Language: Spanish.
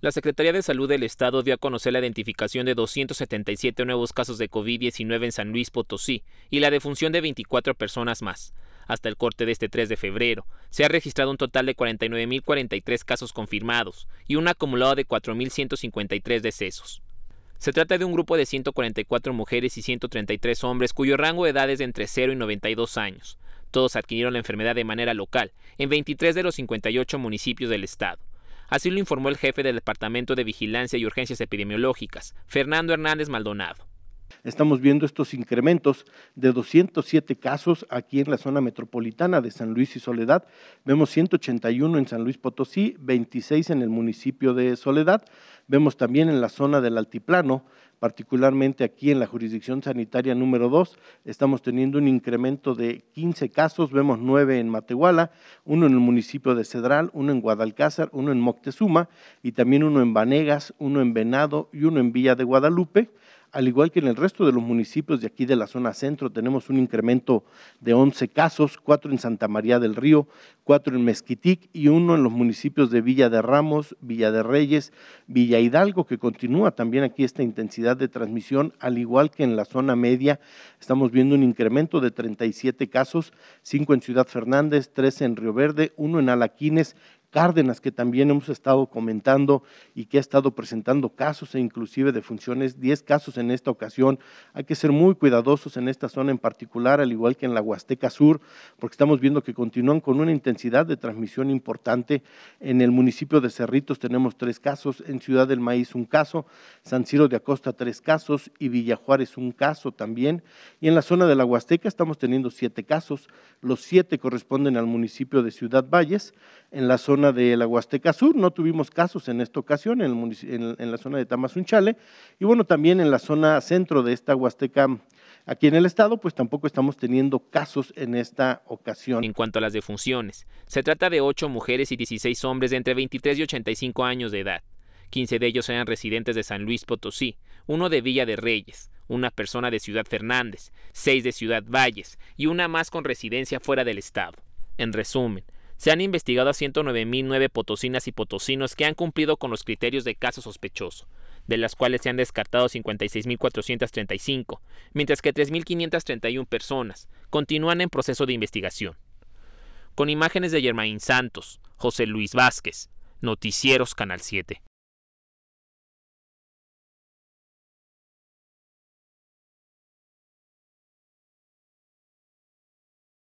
La Secretaría de Salud del Estado dio a conocer la identificación de 277 nuevos casos de COVID-19 en San Luis Potosí y la defunción de 24 personas más. Hasta el corte de este 3 de febrero, se ha registrado un total de 49.043 casos confirmados y un acumulado de 4.153 decesos. Se trata de un grupo de 144 mujeres y 133 hombres cuyo rango de edad es de entre 0 y 92 años. Todos adquirieron la enfermedad de manera local en 23 de los 58 municipios del estado. Así lo informó el jefe del Departamento de Vigilancia y Urgencias Epidemiológicas, Fernando Hernández Maldonado. Estamos viendo estos incrementos de 207 casos aquí en la zona metropolitana de San Luis y Soledad. Vemos 181 en San Luis Potosí, 26 en el municipio de Soledad. Vemos también en la zona del Altiplano, particularmente aquí en la jurisdicción sanitaria número 2, estamos teniendo un incremento de 15 casos, vemos 9 en Matehuala, uno en el municipio de Cedral, uno en Guadalcázar, uno en Moctezuma y también uno en Vanegas, uno en Venado y uno en Villa de Guadalupe al igual que en el resto de los municipios de aquí de la zona centro, tenemos un incremento de 11 casos, cuatro en Santa María del Río, cuatro en Mezquitic y uno en los municipios de Villa de Ramos, Villa de Reyes, Villa Hidalgo, que continúa también aquí esta intensidad de transmisión, al igual que en la zona media, estamos viendo un incremento de 37 casos, cinco en Ciudad Fernández, tres en Río Verde, uno en Alaquines, Cárdenas, que también hemos estado comentando y que ha estado presentando casos e inclusive de funciones, 10 casos en esta ocasión. Hay que ser muy cuidadosos en esta zona en particular, al igual que en la Huasteca Sur, porque estamos viendo que continúan con una intensidad de transmisión importante. En el municipio de Cerritos tenemos tres casos, en Ciudad del Maíz un caso, San Ciro de Acosta tres casos y Villajuárez un caso también. Y en la zona de la Huasteca estamos teniendo siete casos, los siete corresponden al municipio de Ciudad Valles. En la zona de la Huasteca Sur, no tuvimos casos en esta ocasión en, la zona de Tamazunchale, y bueno, también en la zona centro de esta Huasteca aquí en el estado, pues tampoco estamos teniendo casos en esta ocasión. En cuanto a las defunciones, se trata de 8 mujeres y 16 hombres de entre 23 y 85 años de edad. 15 de ellos eran residentes de San Luis Potosí, uno de Villa de Reyes, una persona de Ciudad Fernández, seis de Ciudad Valles y una más con residencia fuera del estado. En resumen, se han investigado a 109.009 potosinas y potosinos que han cumplido con los criterios de caso sospechoso, de las cuales se han descartado 56.435, mientras que 3.531 personas continúan en proceso de investigación. Con imágenes de Germain Santos, José Luis Vázquez, Noticieros Canal 7.